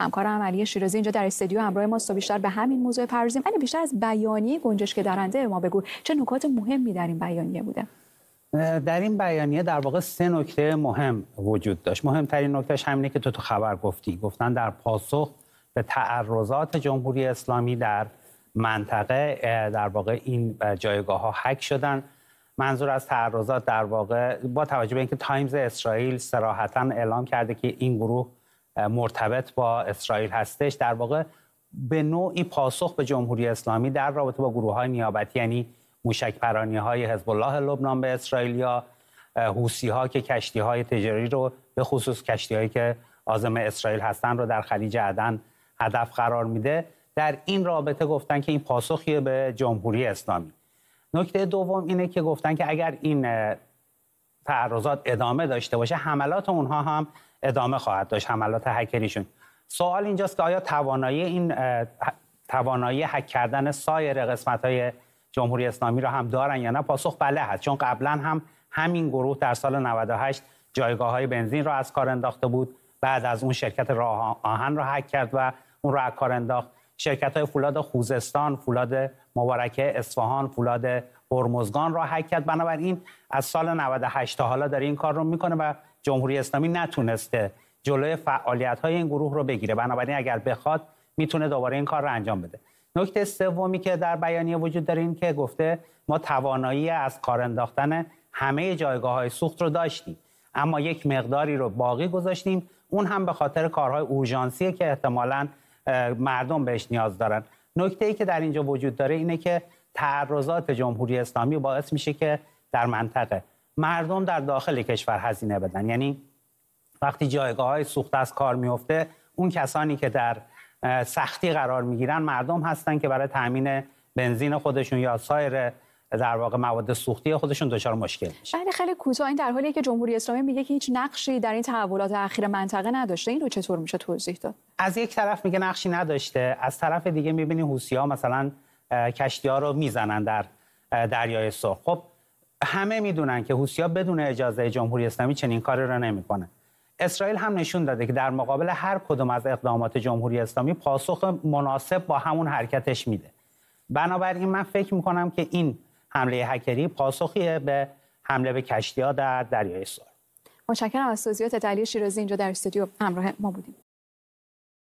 همکار عملی شیرازی اینجا در استودیو همراه ماست و بیشتر به همین موضوع پردازیم ولی بیشتر از بیانیه گنجش که درنده ما بگو چه نکات مهمی در این بیانیه بوده در این بیانیه در واقع سه نکته مهم وجود داشت مهمترین نکتهش همینه که تو تو خبر گفتی گفتن در پاسخ به تعرضات جمهوری اسلامی در منطقه در واقع این جایگاه ها حک شدن منظور از تعرضات در واقع با توجه به اینکه تایمز اسرائیل سراحتا اعلام کرده که این گروه مرتبط با اسرائیل هستش در واقع به نوعی پاسخ به جمهوری اسلامی در رابطه با گروه های نیابتی یعنی موشک پرانی های حزب الله لبنان به یا حوسی ها که کشتی های تجاری رو به خصوص کشتی هایی که آزم اسرائیل هستن رو در خلیج عدن هدف قرار میده در این رابطه گفتن که این پاسخیه به جمهوری اسلامی نکته دوم اینه که گفتن که اگر این تعرضات ادامه داشته باشه حملات اونها هم ادامه خواهد داشت حملات هکریشون سوال اینجاست که آیا توانایی این توانایی هک کردن سایر قسمت های جمهوری اسلامی را هم دارن یا نه پاسخ بله هست چون قبلا هم همین گروه در سال 98 جایگاه های بنزین را از کار انداخته بود بعد از اون شرکت راه آهن را هک کرد و اون را از کار انداخت شرکت های فولاد خوزستان، فولاد مبارکه اصفهان، فولاد هرمزگان را هک کرد بنابراین از سال 98 تا حالا داره این کار رو میکنه و جمهوری اسلامی نتونسته جلوی فعالیت های این گروه رو بگیره بنابراین اگر بخواد میتونه دوباره این کار رو انجام بده نکته سومی که در بیانیه وجود داره این که گفته ما توانایی از کار انداختن همه جایگاه های سوخت رو داشتیم اما یک مقداری رو باقی گذاشتیم اون هم به خاطر کارهای اورژانسی که احتمالا مردم بهش نیاز دارن نکته ای که در اینجا وجود داره اینه که تعرضات جمهوری اسلامی باعث میشه که در منطقه مردم در داخل کشور هزینه بدن یعنی وقتی جایگاه های سوخت از کار میفته اون کسانی که در سختی قرار میگیرن مردم هستن که برای تامین بنزین خودشون یا سایر در واقع مواد سوختی خودشون دچار مشکل میشه بله خیلی کوتاه این در حالی که جمهوری اسلامی میگه که هیچ نقشی در این تحولات اخیر منطقه نداشته این رو چطور میشه توضیح داد از یک طرف میگه نقشی نداشته از طرف دیگه میبینی ها مثلا کشتی ها رو میزنن در دریای سرخ خب همه میدونن که ها بدون اجازه جمهوری اسلامی چنین کاری را نمیکنه اسرائیل هم نشون داده که در مقابل هر کدوم از اقدامات جمهوری اسلامی پاسخ مناسب با همون حرکتش میده بنابراین من فکر میکنم که این حمله هکری پاسخی به حمله به کشتی ها در دریای سر متشکرم از توضیحات علی شیرازی اینجا در استودیو همراه ما بودیم